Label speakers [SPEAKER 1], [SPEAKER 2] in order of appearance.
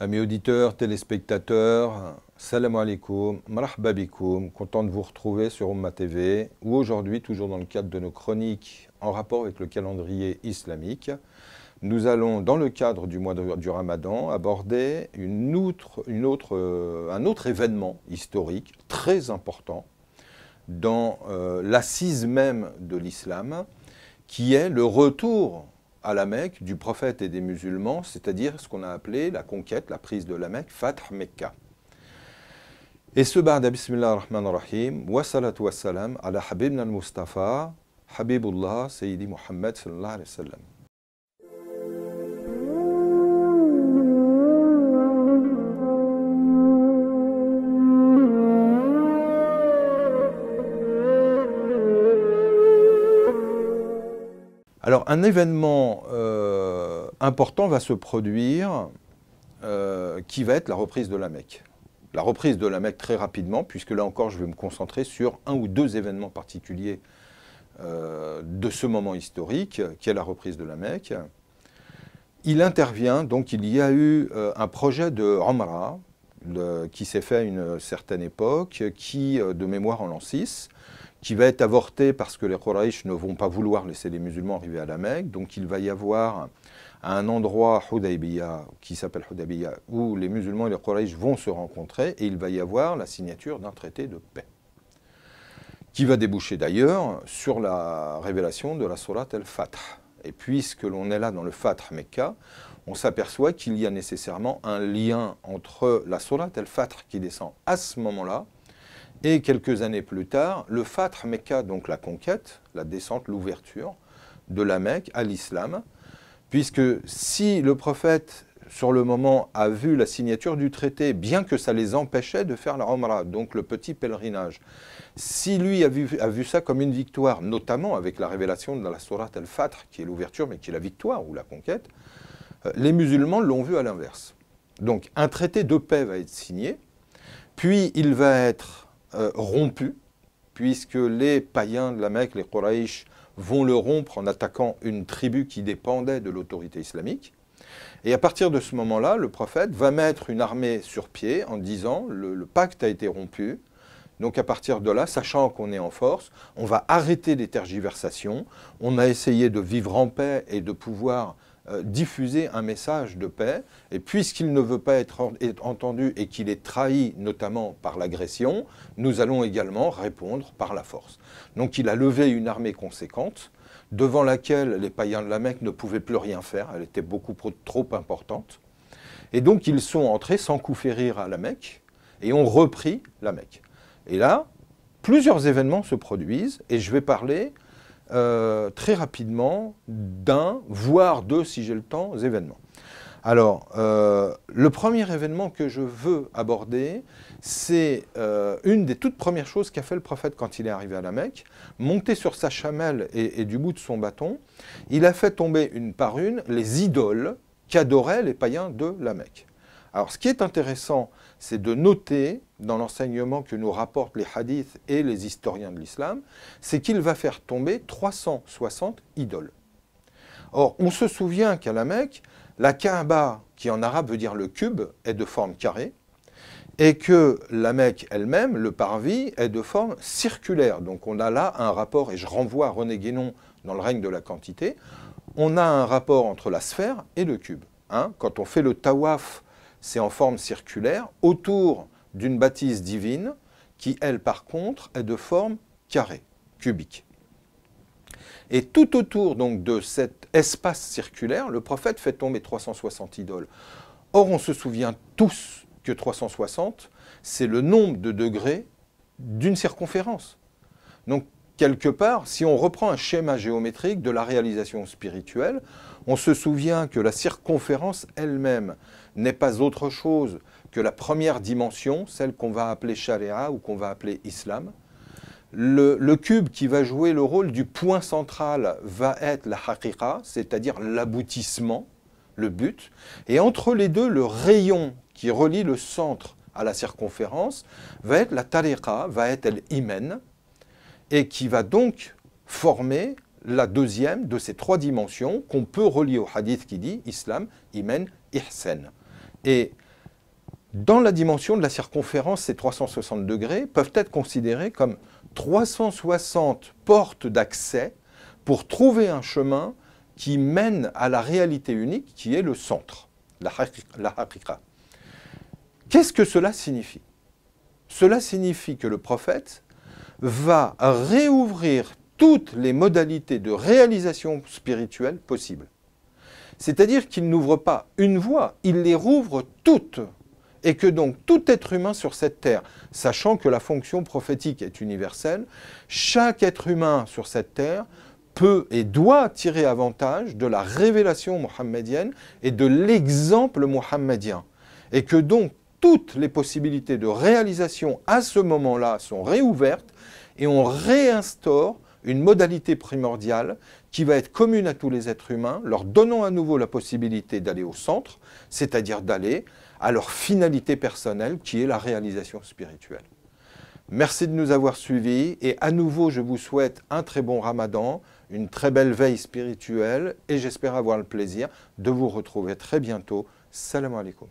[SPEAKER 1] Amis auditeurs, téléspectateurs, salam alaikum, bikoum, content de vous retrouver sur Oumma TV, où aujourd'hui, toujours dans le cadre de nos chroniques en rapport avec le calendrier islamique, nous allons, dans le cadre du mois du ramadan, aborder une euh, un autre événement historique très important dans euh, l'assise même de l'islam, qui est le retour à la Mecque du prophète et des musulmans, c'est-à-dire ce qu'on a appelé la conquête, la prise de la Mecque, Fath Mecca. Et ce ba'da bismillah rahman rahim wa salatu wa salam ala habibna al-Mustafa, Habibullah, Sayyidi Muhammad sallallahu alayhi wa sallam. Alors un événement euh, important va se produire euh, qui va être la reprise de la Mecque. La reprise de la Mecque très rapidement, puisque là encore je vais me concentrer sur un ou deux événements particuliers euh, de ce moment historique, qui est la reprise de la Mecque. Il intervient, donc il y a eu un projet de Ramra, qui s'est fait à une certaine époque, qui, de mémoire en l'an 6, qui va être avorté parce que les Quraysh ne vont pas vouloir laisser les musulmans arriver à la Mecque. Donc il va y avoir un endroit, Hudaybiyah, qui s'appelle Hudaybiyah, où les musulmans et les Quraysh vont se rencontrer et il va y avoir la signature d'un traité de paix. Qui va déboucher d'ailleurs sur la révélation de la Sourate al fatr Et puisque l'on est là dans le Fatr Mecca, on s'aperçoit qu'il y a nécessairement un lien entre la Sourate al fatr qui descend à ce moment-là et quelques années plus tard, le Fatr Mecca, donc la conquête, la descente, l'ouverture de la Mecque à l'islam, puisque si le prophète, sur le moment, a vu la signature du traité, bien que ça les empêchait de faire la Omra, donc le petit pèlerinage, si lui a vu, a vu ça comme une victoire, notamment avec la révélation de la Sourate al-Fatr, qui est l'ouverture, mais qui est la victoire ou la conquête, euh, les musulmans l'ont vu à l'inverse. Donc un traité de paix va être signé, puis il va être euh, rompu, puisque les païens de la Mecque, les Quraysh, vont le rompre en attaquant une tribu qui dépendait de l'autorité islamique. Et à partir de ce moment-là, le prophète va mettre une armée sur pied en disant le pacte a été rompu. Donc à partir de là, sachant qu'on est en force, on va arrêter les tergiversations. On a essayé de vivre en paix et de pouvoir euh, diffuser un message de paix. Et puisqu'il ne veut pas être, entendu et qu'il est trahi notamment par l'agression, nous allons également répondre par la force. Donc il a levé une armée conséquente devant laquelle les païens de la Mecque ne pouvaient plus rien faire, elle était beaucoup trop importante. Et donc ils sont entrés sans coup férir à la Mecque et ont repris la Mecque. Et là, plusieurs événements se produisent et je vais parler euh, très rapidement d'un, voire deux, si j'ai le temps, événements. Alors, euh, le premier événement que je veux aborder, c'est euh, une des toutes premières choses qu'a fait le prophète quand il est arrivé à la Mecque. Monté sur sa chamelle et, et du bout de son bâton, il a fait tomber une par une les idoles qu'adoraient les païens de la Mecque. Alors, ce qui est intéressant, c'est de noter dans l'enseignement que nous rapportent les hadiths et les historiens de l'islam, c'est qu'il va faire tomber 360 idoles. Or, on se souvient qu'à la Mecque, la Kaaba, qui en arabe veut dire le cube, est de forme carrée, et que la Mecque elle-même, le parvis, est de forme circulaire. Donc on a là un rapport, et je renvoie à René Guénon dans le règne de la quantité, on a un rapport entre la sphère et le cube. Hein. Quand on fait le tawaf, c'est en forme circulaire. Autour d'une bâtisse divine qui, elle, par contre, est de forme carrée, cubique. Et tout autour donc de cet espace circulaire, le prophète fait tomber 360 idoles. Or, on se souvient tous que 360, c'est le nombre de degrés d'une circonférence. Donc quelque part, si on reprend un schéma géométrique de la réalisation spirituelle, on se souvient que la circonférence elle-même n'est pas autre chose que la première dimension, celle qu'on va appeler shari'a » ou qu'on va appeler islam. Le, cube qui va jouer le rôle du point central va être la haqiqa, c'est-à-dire l'aboutissement, le but. Et entre les deux, le rayon qui relie le centre à la circonférence va être la tariqa, va être l'imen, et qui va donc former la deuxième de ces trois dimensions qu'on peut relier au hadith qui dit Islam, Imen, Ihsen. Et dans la dimension de la circonférence, ces 360 degrés peuvent être considérés comme 360 portes d'accès pour trouver un chemin qui mène à la réalité unique qui est le centre, la haqiqa. Qu'est-ce que cela signifie Cela signifie que le prophète va réouvrir toutes les modalités de réalisation spirituelle possibles. C'est-à-dire qu'il n'ouvre pas une voie, il les rouvre toutes. Et que donc tout être humain sur cette terre, sachant que la fonction prophétique est universelle, chaque être humain sur cette terre peut et doit tirer avantage de la révélation mohammedienne et de l'exemple mohammedien. Et que donc toutes les possibilités de réalisation à ce moment-là sont réouvertes et on réinstaure une modalité primordiale qui va être commune à tous les êtres humains, leur donnant à nouveau la possibilité d'aller au centre, c'est-à-dire d'aller à leur finalité personnelle qui est la réalisation spirituelle. Merci de nous avoir suivis et à nouveau je vous souhaite un très bon ramadan, une très belle veille spirituelle et j'espère avoir le plaisir de vous retrouver très bientôt. Salam alaikum.